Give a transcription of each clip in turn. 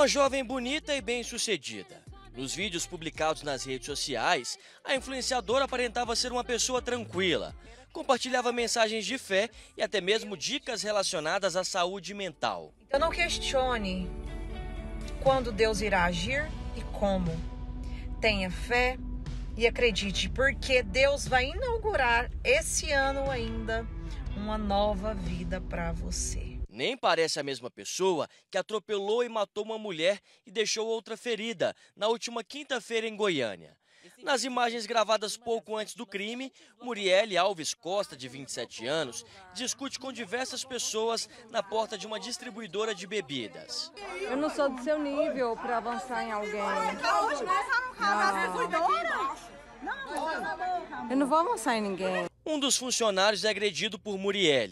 uma jovem bonita e bem-sucedida. Nos vídeos publicados nas redes sociais, a influenciadora aparentava ser uma pessoa tranquila, compartilhava mensagens de fé e até mesmo dicas relacionadas à saúde mental. Eu não questione quando Deus irá agir e como. Tenha fé e acredite, porque Deus vai inaugurar esse ano ainda uma nova vida para você. Nem parece a mesma pessoa que atropelou e matou uma mulher e deixou outra ferida na última quinta-feira em Goiânia. Nas tipo imagens gravadas pouco antes do crime, Muriel Alves Costa, de 27 anos, discute com diversas pessoas na porta de uma distribuidora de bebidas. Eu não sou do seu nível para avançar em alguém. Não. Eu não vou avançar em ninguém. Um dos funcionários é agredido por Muriel.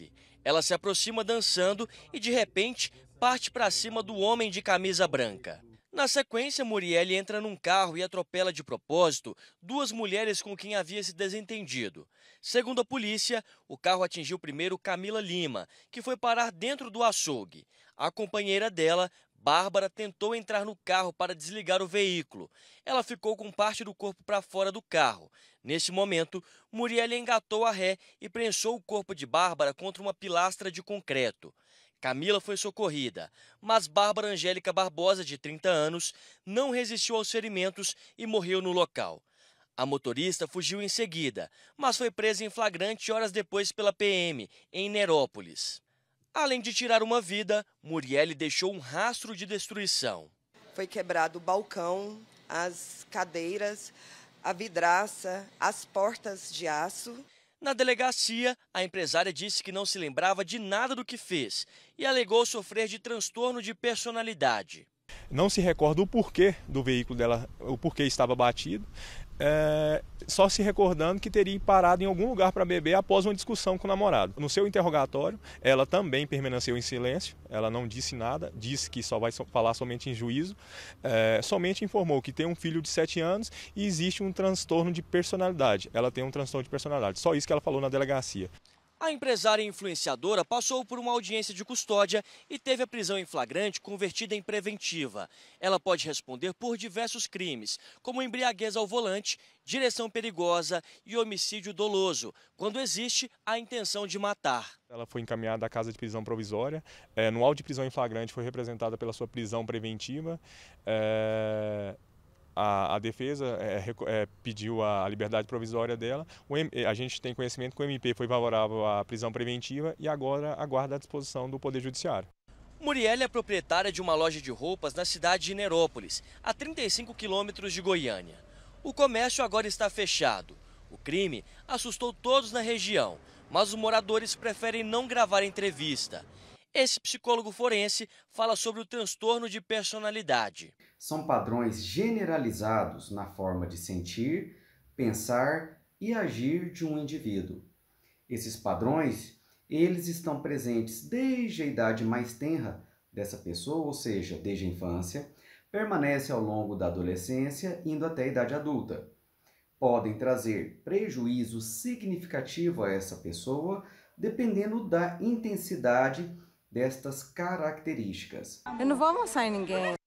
Ela se aproxima dançando e, de repente, parte para cima do homem de camisa branca. Na sequência, Muriel entra num carro e atropela de propósito duas mulheres com quem havia se desentendido. Segundo a polícia, o carro atingiu primeiro Camila Lima, que foi parar dentro do açougue. A companheira dela Bárbara tentou entrar no carro para desligar o veículo. Ela ficou com parte do corpo para fora do carro. Nesse momento, Muriel engatou a ré e prensou o corpo de Bárbara contra uma pilastra de concreto. Camila foi socorrida, mas Bárbara Angélica Barbosa, de 30 anos, não resistiu aos ferimentos e morreu no local. A motorista fugiu em seguida, mas foi presa em flagrante horas depois pela PM, em Nerópolis. Além de tirar uma vida, Muriel deixou um rastro de destruição. Foi quebrado o balcão, as cadeiras, a vidraça, as portas de aço. Na delegacia, a empresária disse que não se lembrava de nada do que fez e alegou sofrer de transtorno de personalidade. Não se recorda o porquê do veículo dela, o porquê estava batido é, só se recordando que teria parado em algum lugar para beber após uma discussão com o namorado. No seu interrogatório, ela também permaneceu em silêncio, ela não disse nada, disse que só vai falar somente em juízo, é, somente informou que tem um filho de 7 anos e existe um transtorno de personalidade. Ela tem um transtorno de personalidade, só isso que ela falou na delegacia. A empresária influenciadora passou por uma audiência de custódia e teve a prisão em flagrante convertida em preventiva. Ela pode responder por diversos crimes, como embriaguez ao volante, direção perigosa e homicídio doloso, quando existe a intenção de matar. Ela foi encaminhada à casa de prisão provisória. É, no áudio de prisão em flagrante foi representada pela sua prisão preventiva. É a, a defesa é, é, é, pediu a, a liberdade provisória dela. a gente tem conhecimento que o MP foi favorável à prisão preventiva e agora aguarda a disposição do Poder Judiciário. Muriel é proprietária de uma loja de roupas na cidade de Nerópolis, a 35 quilômetros de Goiânia. O comércio agora está fechado. O crime assustou todos na região, mas os moradores preferem não gravar entrevista. Esse psicólogo forense fala sobre o transtorno de personalidade. São padrões generalizados na forma de sentir, pensar e agir de um indivíduo. Esses padrões, eles estão presentes desde a idade mais tenra dessa pessoa, ou seja, desde a infância, permanece ao longo da adolescência, indo até a idade adulta. Podem trazer prejuízo significativo a essa pessoa, dependendo da intensidade destas características. Eu não vou almoçar em ninguém.